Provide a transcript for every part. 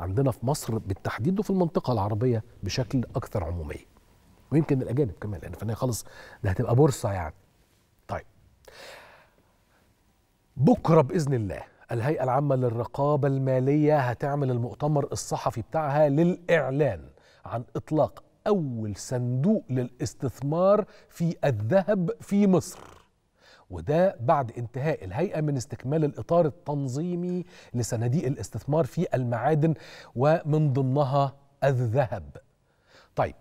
عندنا في مصر بالتحديد وفي المنطقه العربيه بشكل اكثر عموميه ويمكن الاجانب كمان لان فنيه خالص ده هتبقى بورصه يعني طيب بكره باذن الله الهيئه العامه للرقابه الماليه هتعمل المؤتمر الصحفي بتاعها للاعلان عن اطلاق اول صندوق للاستثمار في الذهب في مصر وده بعد انتهاء الهيئة من استكمال الإطار التنظيمي لصناديق الاستثمار في المعادن ومن ضمنها الذهب طيب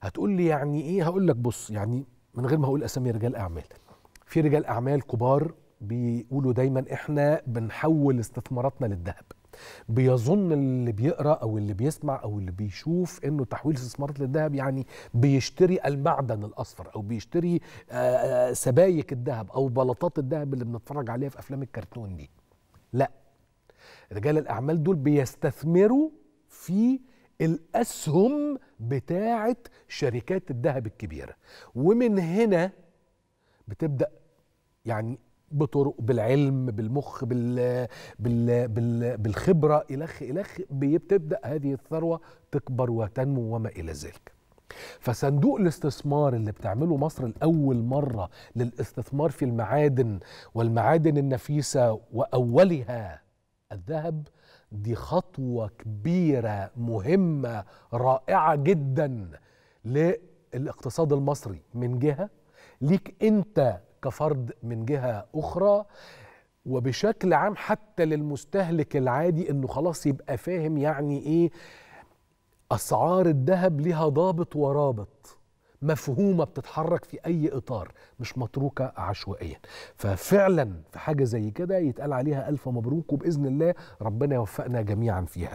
هتقول لي يعني ايه هقول لك بص يعني من غير ما اقول اسامي رجال اعمال في رجال اعمال كبار بيقولوا دايما احنا بنحول استثماراتنا للذهب بيظن اللي بيقرا او اللي بيسمع او اللي بيشوف انه تحويل استثمارات للذهب يعني بيشتري المعدن الاصفر او بيشتري آه، آه، سبايك الذهب او بلاطات الذهب اللي بنتفرج عليها في افلام الكرتون دي لا رجال الاعمال دول بيستثمروا في الاسهم بتاعه شركات الذهب الكبيره ومن هنا بتبدا يعني بطرق بالعلم بالمخ بال... بال... بال... بالخبره الخ الخ بتبدا هذه الثروه تكبر وتنمو وما الى ذلك فصندوق الاستثمار اللي بتعمله مصر لأول مرة للاستثمار في المعادن والمعادن النفيسة وأولها الذهب دي خطوة كبيرة مهمة رائعة جدا للاقتصاد المصري من جهة ليك أنت كفرد من جهه اخرى وبشكل عام حتى للمستهلك العادي انه خلاص يبقى فاهم يعني ايه اسعار الذهب لها ضابط ورابط مفهومه بتتحرك في اي اطار مش متروكه عشوائيا ففعلا في حاجه زي كده يتقال عليها الف مبروك وباذن الله ربنا يوفقنا جميعا فيها